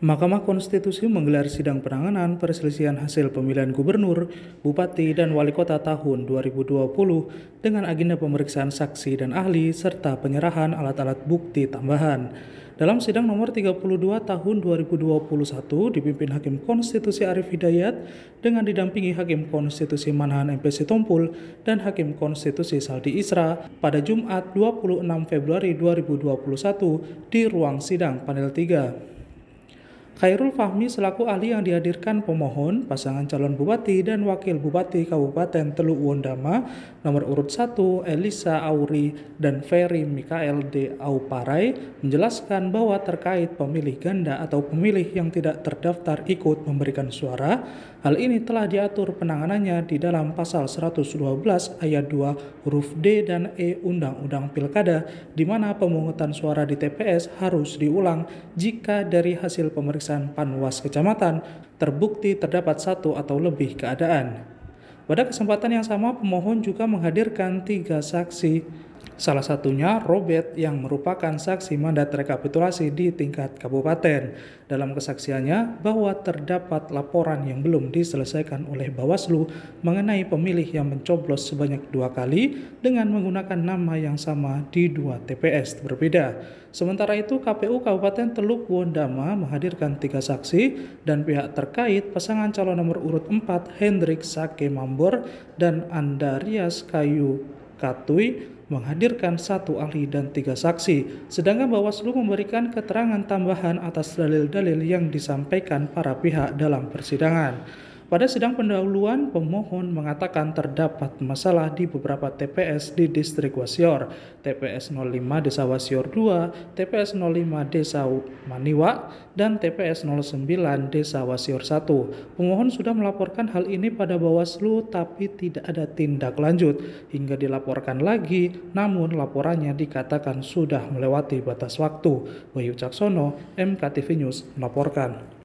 Mahkamah Konstitusi menggelar sidang penanganan perselisihan hasil pemilihan gubernur, bupati, dan wali kota tahun 2020 dengan agenda pemeriksaan saksi dan ahli serta penyerahan alat-alat bukti tambahan. Dalam sidang nomor 32 tahun 2021 dipimpin Hakim Konstitusi Arif Hidayat dengan didampingi Hakim Konstitusi Manahan MPC Tompul dan Hakim Konstitusi Saldi Isra pada Jumat 26 Februari 2021 di ruang sidang panel 3. Khairul Fahmi selaku ahli yang dihadirkan pemohon, pasangan calon bupati dan wakil bupati Kabupaten Teluk Wondama nomor urut 1 Elisa Auri dan Ferry Mikael D. Auparai menjelaskan bahwa terkait pemilih ganda atau pemilih yang tidak terdaftar ikut memberikan suara, hal ini telah diatur penanganannya di dalam pasal 112 ayat 2 huruf D dan E Undang-Undang Pilkada di mana pemungutan suara di TPS harus diulang jika dari hasil pemeriksaan keputusan Panwas Kecamatan, terbukti terdapat satu atau lebih keadaan. Pada kesempatan yang sama, pemohon juga menghadirkan tiga saksi Salah satunya Robert yang merupakan saksi mandat rekapitulasi di tingkat kabupaten. Dalam kesaksiannya bahwa terdapat laporan yang belum diselesaikan oleh Bawaslu mengenai pemilih yang mencoblos sebanyak dua kali dengan menggunakan nama yang sama di dua TPS berbeda. Sementara itu KPU Kabupaten Teluk Wondama menghadirkan tiga saksi dan pihak terkait pasangan calon nomor urut 4 Hendrik Sake Mambor dan Andarias Kayu Katui menghadirkan satu ahli dan tiga saksi, sedangkan Bawaslu memberikan keterangan tambahan atas dalil-dalil yang disampaikan para pihak dalam persidangan. Pada sidang pendahuluan, pemohon mengatakan terdapat masalah di beberapa TPS di distrik Wasior, TPS 05 Desa Wasior 2, TPS 05 Desa Maniwa, dan TPS 09 Desa Wasior 1. Pemohon sudah melaporkan hal ini pada Bawaslu tapi tidak ada tindak lanjut hingga dilaporkan lagi, namun laporannya dikatakan sudah melewati batas waktu. Bayu Caksono, MKTV News melaporkan.